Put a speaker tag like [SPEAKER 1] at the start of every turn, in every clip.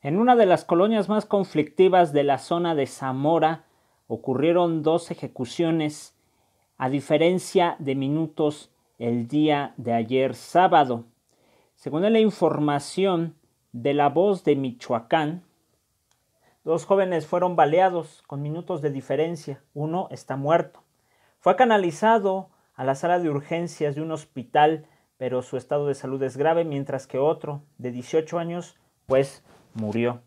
[SPEAKER 1] En una de las colonias más conflictivas de la zona de Zamora ocurrieron dos ejecuciones a diferencia de minutos el día de ayer sábado. Según la información de la voz de Michoacán, dos jóvenes fueron baleados con minutos de diferencia, uno está muerto. Fue canalizado a la sala de urgencias de un hospital, pero su estado de salud es grave, mientras que otro, de 18 años, pues murió.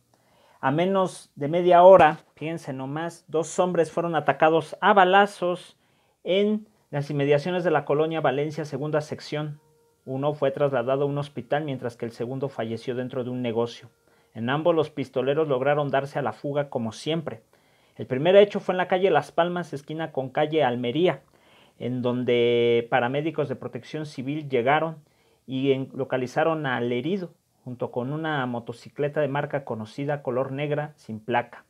[SPEAKER 1] A menos de media hora, fíjense nomás, dos hombres fueron atacados a balazos en las inmediaciones de la colonia Valencia, segunda sección. Uno fue trasladado a un hospital mientras que el segundo falleció dentro de un negocio. En ambos los pistoleros lograron darse a la fuga como siempre. El primer hecho fue en la calle Las Palmas, esquina con calle Almería, en donde paramédicos de protección civil llegaron y localizaron al herido junto con una motocicleta de marca conocida color negra sin placa.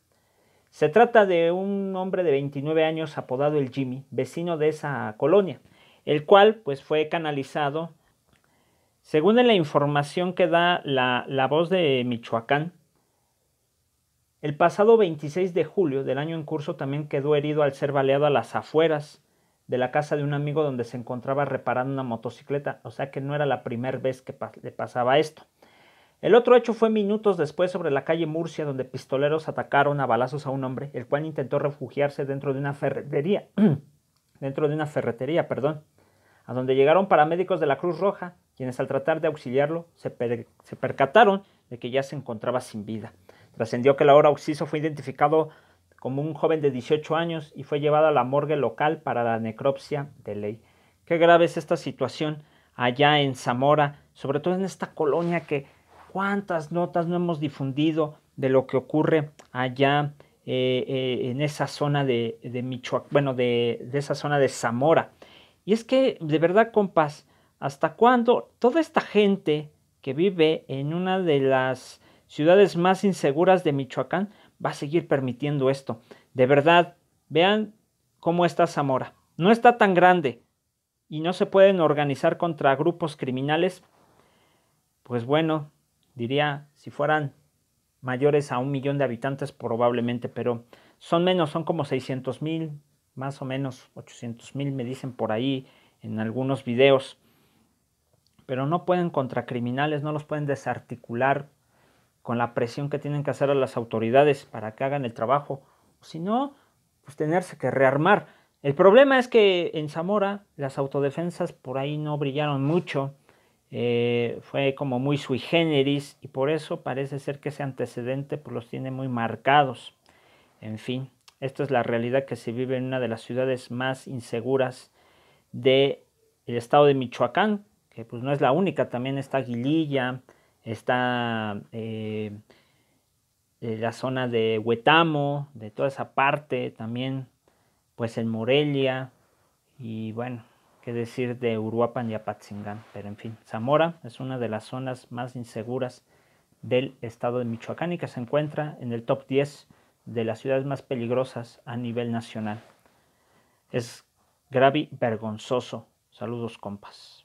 [SPEAKER 1] Se trata de un hombre de 29 años apodado el Jimmy, vecino de esa colonia, el cual pues fue canalizado. Según la información que da la, la voz de Michoacán, el pasado 26 de julio del año en curso también quedó herido al ser baleado a las afueras de la casa de un amigo donde se encontraba reparando una motocicleta, o sea que no era la primera vez que le pasaba esto. El otro hecho fue minutos después sobre la calle Murcia, donde pistoleros atacaron a balazos a un hombre, el cual intentó refugiarse dentro de una ferretería, dentro de una ferretería, perdón, a donde llegaron paramédicos de la Cruz Roja, quienes al tratar de auxiliarlo se, percataron de que ya se encontraba sin vida. Trascendió que la hora Oxiso fue identificado como un joven de 18 años y fue llevado a la morgue local para la necropsia de ley. Qué grave es esta situación allá en Zamora, sobre todo en esta colonia que ¿Cuántas notas no hemos difundido de lo que ocurre allá eh, eh, en esa zona de, Michoacán, bueno, de, esa zona de Zamora? Y es que, de verdad, compas, ¿hasta cuándo toda esta gente que vive en una de las ciudades más inseguras de Michoacán va a seguir permitiendo esto? De verdad, vean cómo está Zamora. No está tan grande y no se pueden organizar contra grupos criminales. Pues bueno, diría, si fueran mayores a un millón de habitantes probablemente, pero son menos, son como 600 mil, más o menos 800 mil, me dicen por ahí en algunos videos. Pero no pueden contra criminales, no los pueden desarticular con la presión que tienen que hacer a las autoridades para que hagan el trabajo. sino pues tenerse que rearmar. El problema es que en Zamora las autodefensas por ahí no brillaron mucho eh, fue como muy sui generis y por eso parece ser que ese antecedente pues, los tiene muy marcados. En fin, esta es la realidad que se vive en una de las ciudades más inseguras del el estado de Michoacán, que pues no es la única, también está Guililla, está eh, eh, la zona de Huetamo, de toda esa parte, también pues en Morelia y bueno, qué decir de Uruapan y Apatzingán, pero en fin, Zamora es una de las zonas más inseguras del estado de Michoacán y que se encuentra en el top 10 de las ciudades más peligrosas a nivel nacional. Es grave y vergonzoso. Saludos, compas.